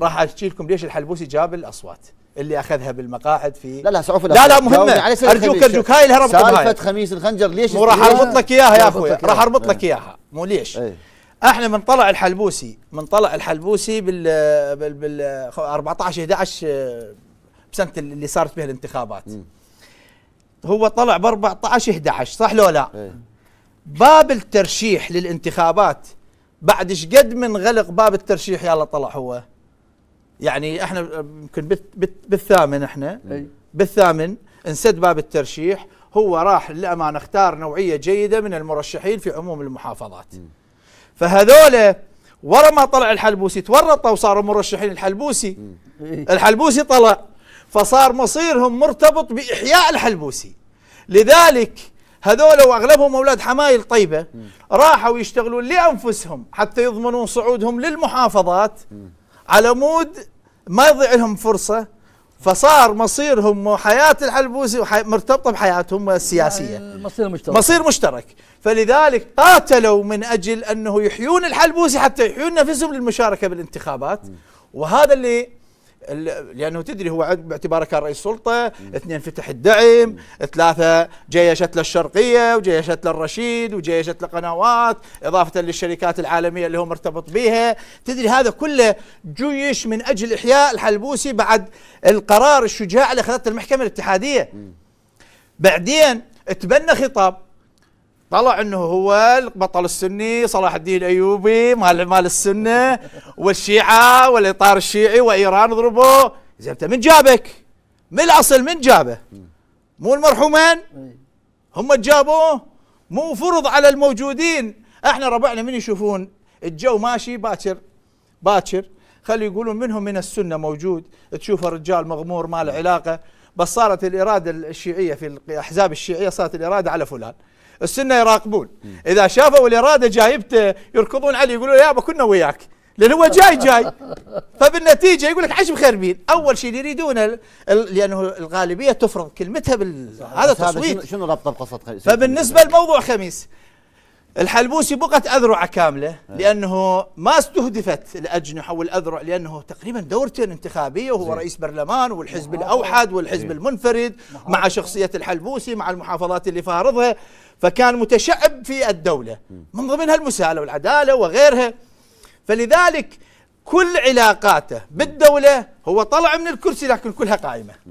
راح احكي لكم ليش الحلبوسي جاب الاصوات اللي اخذها بالمقاعد في لا لا سعوف لا لا مهمه ارجوك ارجوك هاي الهرب سالفه خميس الخنجر ليش مو راح اربط لك اياها يا اخوي راح اربط لك اياها مو ليش ايه احنا من طلع الحلبوسي من طلع الحلبوسي بال بال, 14 11 بسنه اللي صارت بها الانتخابات هو طلع ب 14 11 صح لو لا؟ ايه باب الترشيح للانتخابات بعد ايش قد من غلق باب الترشيح يلا طلع هو يعني احنا يمكن بالثامن احنا بالثامن انسد باب الترشيح هو راح للامانه اختار نوعيه جيده من المرشحين في عموم المحافظات فهذولا ورا ما طلع الحلبوسي تورطوا وصاروا مرشحين الحلبوسي إيه. الحلبوسي طلع فصار مصيرهم مرتبط باحياء الحلبوسي لذلك هذول واغلبهم اولاد حمايل طيبه راحوا يشتغلون لانفسهم حتى يضمنون صعودهم للمحافظات على مود ما يضيع لهم فرصه فصار مصيرهم وحياه الحلبوسي مرتبطه بحياتهم السياسيه مصير مشترك مصير مشترك فلذلك قاتلوا من اجل انه يحيون الحلبوسي حتى يحيون نفسهم للمشاركه بالانتخابات وهذا اللي لانه تدري هو باعتباره كان رئيس سلطه، اثنين فتح الدعم، ثلاثه جيشت للشرقيه وجيشت للرشيد وجيشت لقنوات، اضافه للشركات العالميه اللي هو مرتبط بها، تدري هذا كله جيش من اجل احياء الحلبوسي بعد القرار الشجاع اللي اخذته المحكمه الاتحاديه. بعدين تبنى خطاب طلع انه هو البطل السني صلاح الدين الايوبي مال مال السنه والشيعه والاطار الشيعي وايران ضربوا زين انت من جابك؟ من الاصل من جابه؟ مو المرحومين؟ هم جابوه مو فرض على الموجودين احنا ربعنا من يشوفون الجو ماشي باكر باكر خلي يقولون منهم من السنه موجود تشوف رجال مغمور ما له علاقه بس صارت الاراده الشيعيه في الاحزاب الشيعيه صارت الاراده على فلان السنه يراقبون اذا شافوا الاراده جايبته يركضون عليه يقولوا يابا كنا وياك لان هو جاي جاي فبالنتيجه يقول لك عش بخربين اول شيء يريدون لانه الغالبيه تفرض كلمتها بال هذا تصويت شنو ربطه بقصه خميس فبالنسبه لموضوع خميس الحلبوسي بقت اذرعه كامله إيه. لانه ما استهدفت الاجنحه والاذرع لانه تقريبا دورتين انتخابيه وهو رئيس برلمان والحزب الاوحد والحزب المنفرد مع شخصيه الحلبوسي مع المحافظات اللي فارضها فكان متشعب في الدولة من ضمنها المساءلة والعدالة وغيرها فلذلك كل علاقاته بالدولة هو طلع من الكرسي لكن كلها قائمة